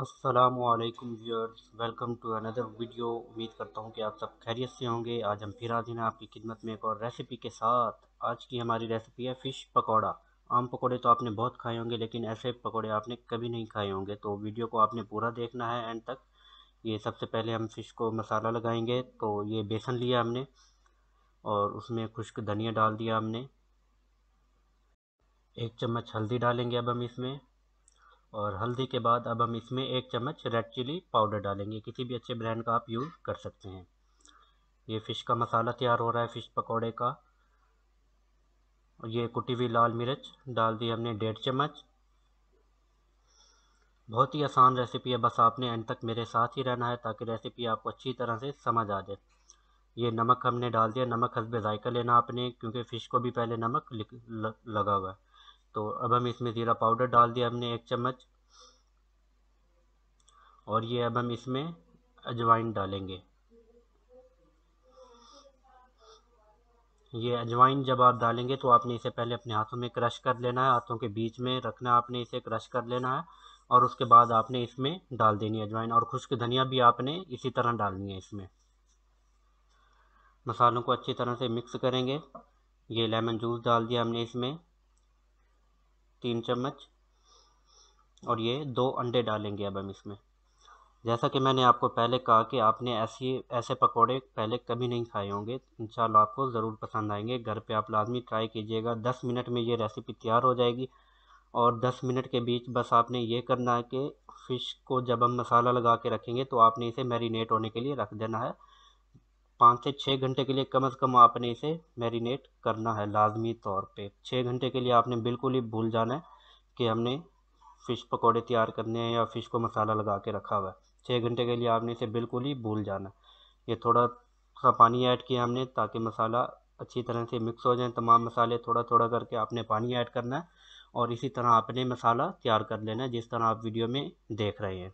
Aslam viewers welcome to another video उम्मीद करता हूँ कि आप सब खैरियत से होंगे आज हम फिर हाजिर हैं आपकी खिदमत में एक और रेसिपी के साथ आज की हमारी रेसिपी है फ़िश पकौड़ा आम पकौड़े तो आपने बहुत खाए होंगे लेकिन ऐसे पकौड़े आपने कभी नहीं खाए होंगे तो वीडियो को आपने पूरा देखना है एंड तक ये सबसे पहले हम फ़िश को मसाला लगाएंगे तो ये बेसन लिया हमने और उसमें खुश्क धनिया डाल दिया हमने एक चम्मच हल्दी डालेंगे अब हम इसमें और हल्दी के बाद अब हम इसमें एक चम्मच रेड चिली पाउडर डालेंगे किसी भी अच्छे ब्रांड का आप यूज़ कर सकते हैं ये फ़िश का मसाला तैयार हो रहा है फ़िश पकौड़े का और ये कुटी हुई लाल मिर्च डाल दी हमने डेढ़ चम्मच बहुत ही आसान रेसिपी है बस आपने एंड तक मेरे साथ ही रहना है ताकि रेसिपी आपको अच्छी तरह से समझ आ जाए ये नमक हमने डाल दिया नमक हसबे ज़ायका लेना आपने क्योंकि फ़िश को भी पहले नमक लगा हुआ है तो अब हम इसमें ज़ीरा पाउडर डाल दिया हमने एक चम्मच और ये अब हम इसमें अजवाइन डालेंगे ये अजवाइन जब आप डालेंगे तो आपने इसे पहले अपने हाथों में क्रश कर लेना है हाथों के बीच में रखना आपने इसे क्रश कर लेना है और उसके बाद आपने इसमें डाल देनी है अजवाइन और खुश्क धनिया भी आपने इसी तरह डालनी है इसमें मसालों को अच्छी तरह से मिक्स करेंगे ये लेमन जूस डाल दिया हमने इसमें तीन चम्मच और ये दो अंडे डालेंगे अब हम इसमें जैसा कि मैंने आपको पहले कहा कि आपने ऐसी ऐसे पकोड़े पहले कभी नहीं खाए होंगे इन आपको ज़रूर पसंद आएंगे घर पे आप लाजमी ट्राई कीजिएगा दस मिनट में ये रेसिपी तैयार हो जाएगी और दस मिनट के बीच बस आपने ये करना है कि फ़िश को जब हम मसाला लगा के रखेंगे तो आपने इसे मैरिनेट होने के लिए रख देना है पाँच से छः घंटे के लिए कम से कम आपने इसे मैरिनेट करना है लाजमी तौर पे छः घंटे के लिए आपने बिल्कुल ही भूल जाना है कि हमने फ़िश पकौड़े तैयार करने हैं या फ़िश को मसाला लगा के रखा हुआ है छः घंटे के लिए आपने इसे बिल्कुल ही भूल जाना ये थोड़ा सा पानी ऐड किया हमने ताकि मसाला अच्छी तरह से मिक्स हो जाए तमाम मसाले थोड़ा थोड़ा करके आपने पानी ऐड करना है और इसी तरह आपने मसाला तैयार कर लेना है जिस तरह आप वीडियो में देख रहे हैं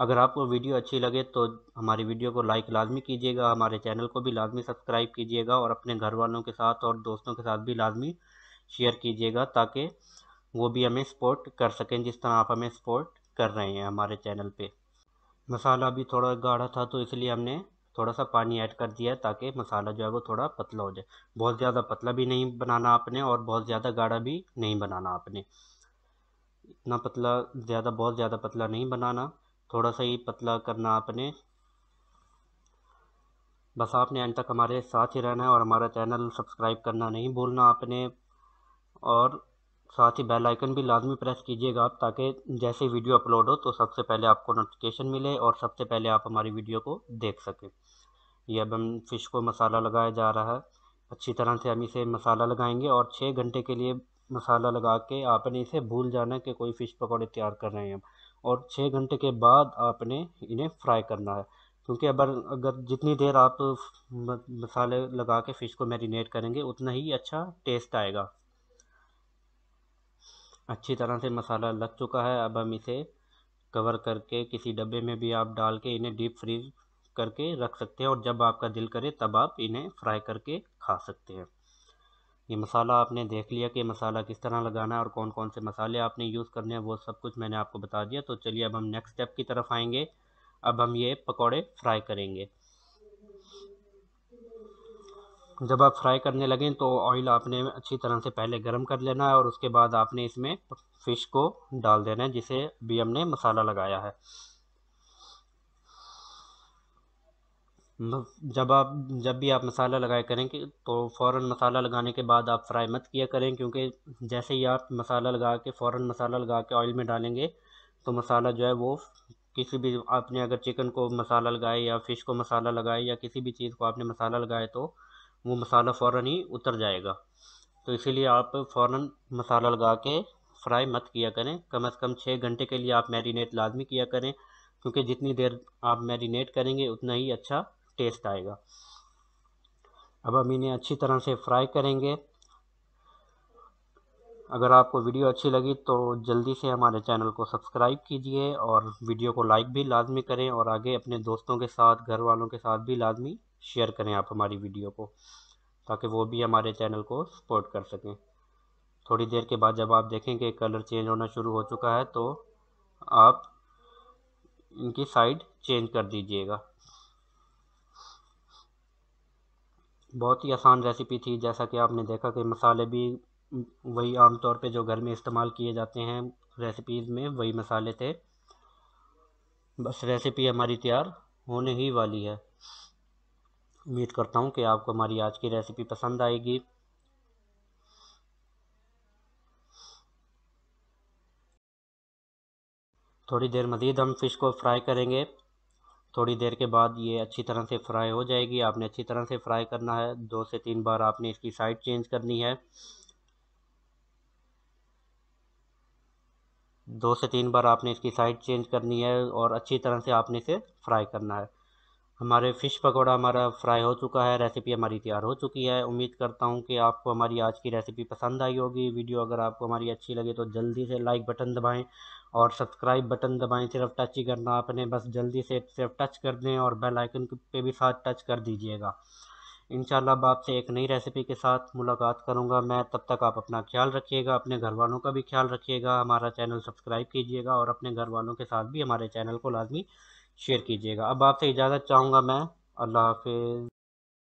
अगर आपको वीडियो अच्छी लगे तो हमारी वीडियो को लाइक लाजमी कीजिएगा हमारे चैनल को भी लाजमी सब्सक्राइब कीजिएगा और अपने घर वालों के साथ और दोस्तों के साथ भी लाजमी शेयर कीजिएगा ताकि वो भी हमें सपोर्ट कर सकें जिस तरह आप हमें सपोर्ट कर रहे हैं हमारे चैनल पर मसाला भी थोड़ा गाढ़ा था तो इसलिए हमने थोड़ा सा पानी ऐड कर दिया ताकि मसाला जो है वो थोड़ा पतला हो जाए बहुत ज़्यादा पतला भी नहीं बनाना आपने और बहुत ज़्यादा गाढ़ा भी नहीं बनाना आपने इतना पतला ज़्यादा बहुत ज़्यादा पतला नहीं बनाना थोड़ा सा ही पतला करना आपने बस आपने एंड तक हमारे साथ ही रहना है और हमारा चैनल सब्सक्राइब करना नहीं भूलना आपने और साथ ही बेल आइकन भी लाजमी प्रेस कीजिएगा आप ताकि जैसे वीडियो अपलोड हो तो सबसे पहले आपको नोटिफिकेशन मिले और सबसे पहले आप हमारी वीडियो को देख सकें यह अब हम फ़िश को मसाला लगाया जा रहा है अच्छी तरह से हम इसे मसाला लगाएंगे और छः घंटे के लिए मसाला लगा के आपने इसे भूल जाना कि कोई फ़िश पकौड़े तैयार कर रहे हैं हम और छः घंटे के बाद आपने इन्हें फ्राई करना है क्योंकि अगर अगर जितनी देर आप मसाले लगा के फ़िश को मैरिनेट करेंगे उतना ही अच्छा टेस्ट आएगा अच्छी तरह से मसाला लग चुका है अब हम इसे कवर करके किसी डब्बे में भी आप डाल के इन्हें डीप फ्रीज करके रख सकते हैं और जब आपका दिल करे तब आप इन्हें फ्राई करके खा सकते हैं ये मसाला आपने देख लिया कि मसाला किस तरह लगाना है और कौन कौन से मसाले आपने यूज़ करने हैं वो सब कुछ मैंने आपको बता दिया तो चलिए अब हम नेक्स्ट स्टेप की तरफ आएंगे अब हम ये पकौड़े फ्राई करेंगे जब आप फ्राई करने लगें तो ऑयल आपने अच्छी तरह से पहले गर्म कर लेना है और उसके बाद आपने इसमें फ़िश को डाल देना है जिसे भी हमने मसाला लगाया है जब आप जब भी आप मसाला लगाया करें कि तो फ़ौर मसाला लगाने के बाद आप फ़्राई मत किया करें क्योंकि जैसे ही आप मसाला लगा के फ़ौर मसाला लगा के ऑयल में डालेंगे तो मसाला जो है वो किसी भी आपने अगर चिकन को मसाला लगाए या फ़िश को मसाला लगाए या किसी भी चीज़ को आपने मसाला लगाए तो वो मसाला फ़ौर ही उतर जाएगा तो इसीलिए आप फ़ौर मसाला लगा के फ्राई मत किया करें कम अज़ कम छः घंटे के लिए आप मैरिनेट लाजमी किया करें क्योंकि जितनी देर आप मैरिनेट करेंगे उतना ही अच्छा टेस्ट आएगा अब हम इन्हें अच्छी तरह से फ्राई करेंगे अगर आपको वीडियो अच्छी लगी तो जल्दी से हमारे चैनल को सब्सक्राइब कीजिए और वीडियो को लाइक भी लाजमी करें और आगे अपने दोस्तों के साथ घर वालों के साथ भी लाजमी शेयर करें आप हमारी वीडियो को ताकि वो भी हमारे चैनल को सपोर्ट कर सकें थोड़ी देर के बाद जब आप देखेंगे कलर चेंज होना शुरू हो चुका है तो आप इनकी साइड चेंज कर दीजिएगा बहुत ही आसान रेसिपी थी जैसा कि आपने देखा कि मसाले भी वही आमतौर पे जो घर में इस्तेमाल किए जाते हैं रेसिपीज़ में वही मसाले थे बस रेसिपी हमारी तैयार होने ही वाली है उम्मीद करता हूँ कि आपको हमारी आज की रेसिपी पसंद आएगी थोड़ी देर मज़ीद हम फ़िश को फ्राई करेंगे थोड़ी देर के बाद ये अच्छी तरह से फ्राई हो जाएगी आपने अच्छी तरह से फ्राई करना है दो से तीन बार आपने इसकी साइड चेंज करनी है दो से तीन बार आपने इसकी साइड चेंज करनी है और अच्छी तरह से आपने इसे फ्राई करना है हमारे फ़िश पकौड़ा हमारा फ्राई हो चुका है रेसिपी हमारी तैयार हो चुकी है उम्मीद करता हूँ कि आपको हमारी आज की रेसिपी पसंद आई होगी वीडियो अगर आपको हमारी अच्छी लगे तो जल्दी से लाइक बटन दबाएं और सब्सक्राइब बटन दबाएं सिर्फ टच ही करना आपने बस जल्दी से सिर्फ टच कर दें और बेल आइकन पे भी साथ टच कर दीजिएगा इन अब आपसे एक नई रेसिपी के साथ मुलाकात करूँगा मैं तब तक आप अपना ख्याल रखिएगा अपने घर वालों का भी ख्याल रखिएगा हमारा चैनल सब्सक्राइब कीजिएगा और अपने घर वालों के साथ भी हमारे चैनल को लाजमी शेयर कीजिएगा अब आपसे इजाज़त चाहूँगा मैं अल्लाह हाफिज़